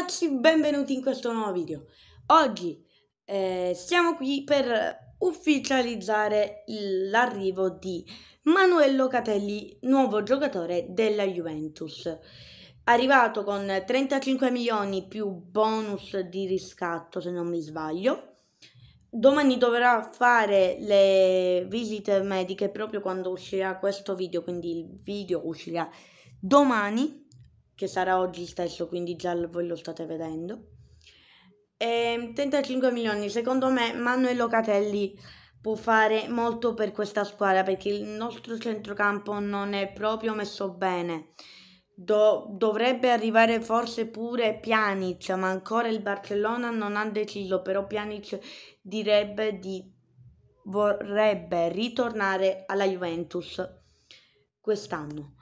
ragazzi, benvenuti in questo nuovo video. Oggi eh, siamo qui per ufficializzare l'arrivo di Manuel Locatelli, nuovo giocatore della Juventus. Arrivato con 35 milioni più bonus di riscatto, se non mi sbaglio. Domani dovrà fare le visite mediche proprio quando uscirà questo video, quindi il video uscirà domani che sarà oggi stesso, quindi già voi lo state vedendo. Ehm, e 35 milioni, secondo me Manuel Locatelli può fare molto per questa squadra perché il nostro centrocampo non è proprio messo bene. Do- dovrebbe arrivare forse pure Pjanic, ma ancora il Barcellona non ha deciso, però Pjanic direbbe di vorrebbe ritornare alla Juventus quest'anno.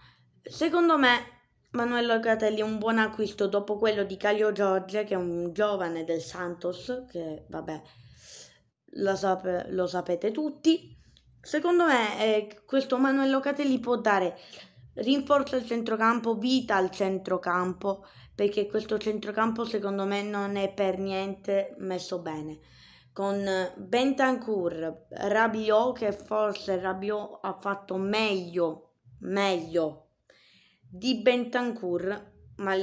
Secondo me Manuel Locatelli è un buon acquisto dopo quello di Calio Giorge, che è un giovane del Santos, che vabbè, lo, sap- lo sapete tutti. Secondo me eh, questo Manuel Locatelli può dare rinforzo al centrocampo, vita al centrocampo, perché questo centrocampo secondo me non è per niente messo bene. Con Bentancur, Rabiot, che forse Rabiot ha fatto meglio, meglio di Bentancur, ma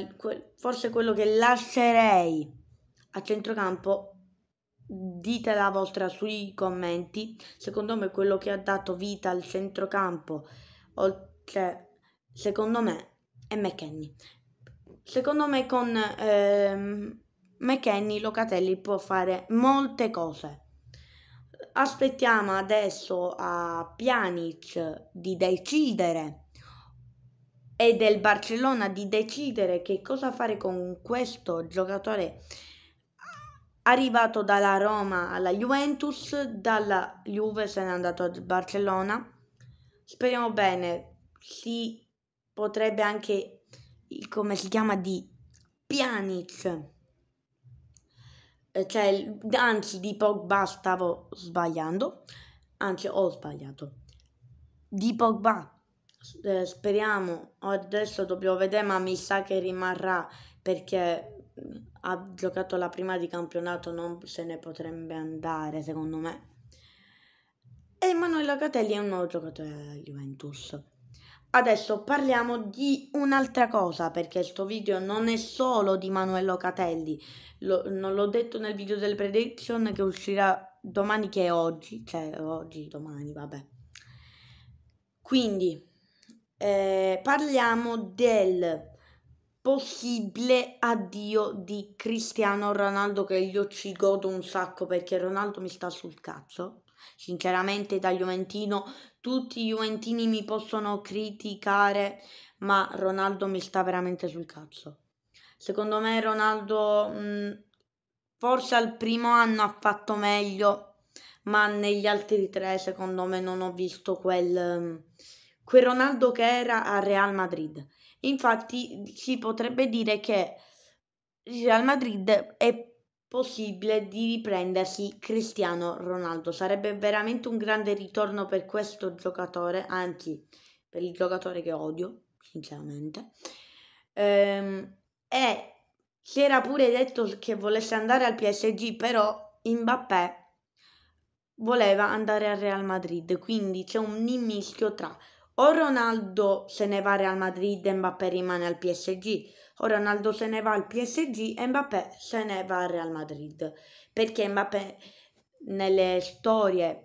forse quello che lascerei a centrocampo, dite la vostra sui commenti, secondo me quello che ha dato vita al centrocampo, oltre, secondo me, è McKenny. Secondo me con ehm, McKenny Locatelli può fare molte cose. Aspettiamo adesso a Pjanic di decidere e del Barcellona di decidere che cosa fare con questo giocatore arrivato dalla Roma alla Juventus, dalla Juve se n'è andato al Barcellona. Speriamo bene, si potrebbe anche come si chiama di Pjanic eh, cioè anzi di Pogba stavo sbagliando anzi ho sbagliato di Pogba eh, speriamo, adesso dobbiamo vedere, ma mi sa che rimarrà perché mm, ha giocato la prima di campionato, non se ne potrebbe andare secondo me. E Emanuele Locatelli è un nuovo giocatore della Juventus. Adesso parliamo di un'altra cosa perché questo video non è solo di Emanuele Locatelli, Lo, non l'ho detto nel video del prediction che uscirà domani che è oggi, cioè oggi, domani, vabbè. Quindi eh, parliamo del possibile addio di Cristiano Ronaldo che io ci godo un sacco perché Ronaldo mi sta sul cazzo. Sinceramente da Juventino tutti i Juventini mi possono criticare, ma Ronaldo mi sta veramente sul cazzo. Secondo me Ronaldo mh, mm, forse al primo anno ha fatto meglio, ma negli altri tre secondo me non ho visto quel... Mh, mm, quel Ronaldo che era al Real Madrid. Infatti si potrebbe dire che il Real Madrid è possibile di riprendersi Cristiano Ronaldo. Sarebbe veramente un grande ritorno per questo giocatore, anzi per il giocatore che odio, sinceramente. Ehm, e si era pure detto che volesse andare al PSG, però Mbappé voleva andare al Real Madrid, quindi c'è un immischio tra o Ronaldo se ne va al Real Madrid e Mbappé rimane al PSG, o Ronaldo se ne va al PSG e Mbappé se ne va al Real Madrid, perché Mbappé nelle storie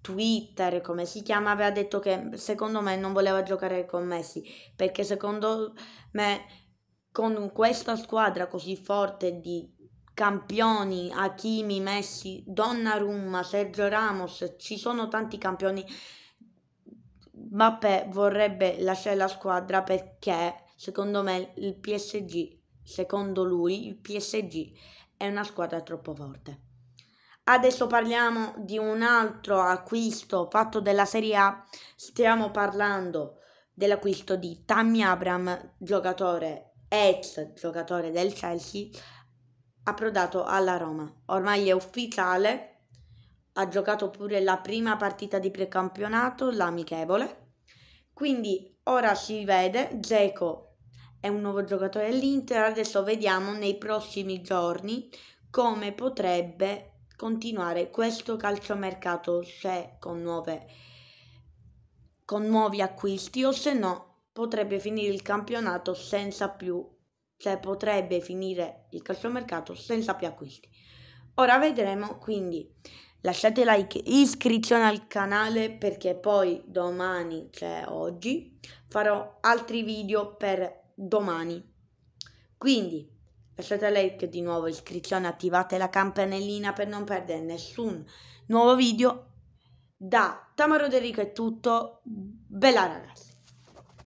Twitter, come si chiama, aveva detto che secondo me non voleva giocare con Messi, perché secondo me con questa squadra così forte di campioni, Hakimi, Messi, Donnarumma, Sergio Ramos, ci sono tanti campioni Mbappé vorrebbe lasciare la squadra perché secondo me il PSG, secondo lui il PSG è una squadra troppo forte. Adesso parliamo di un altro acquisto fatto della Serie A. Stiamo parlando dell'acquisto di Tammy Abram, giocatore ex giocatore del Chelsea, approdato alla Roma. Ormai è ufficiale, ha giocato pure la prima partita di precampionato, l'amichevole quindi ora si vede, Zeco è un nuovo giocatore dell'Inter, adesso vediamo nei prossimi giorni come potrebbe continuare questo calciomercato, se con, nuove, con nuovi acquisti o se no potrebbe finire il campionato senza più, cioè potrebbe finire il calciomercato senza più acquisti. Ora vedremo quindi lasciate like, iscrizione al canale perché poi domani, cioè oggi, farò altri video per domani. Quindi lasciate like di nuovo, iscrizione, attivate la campanellina per non perdere nessun nuovo video. Da Tamaro Derico è tutto, bella ragazza!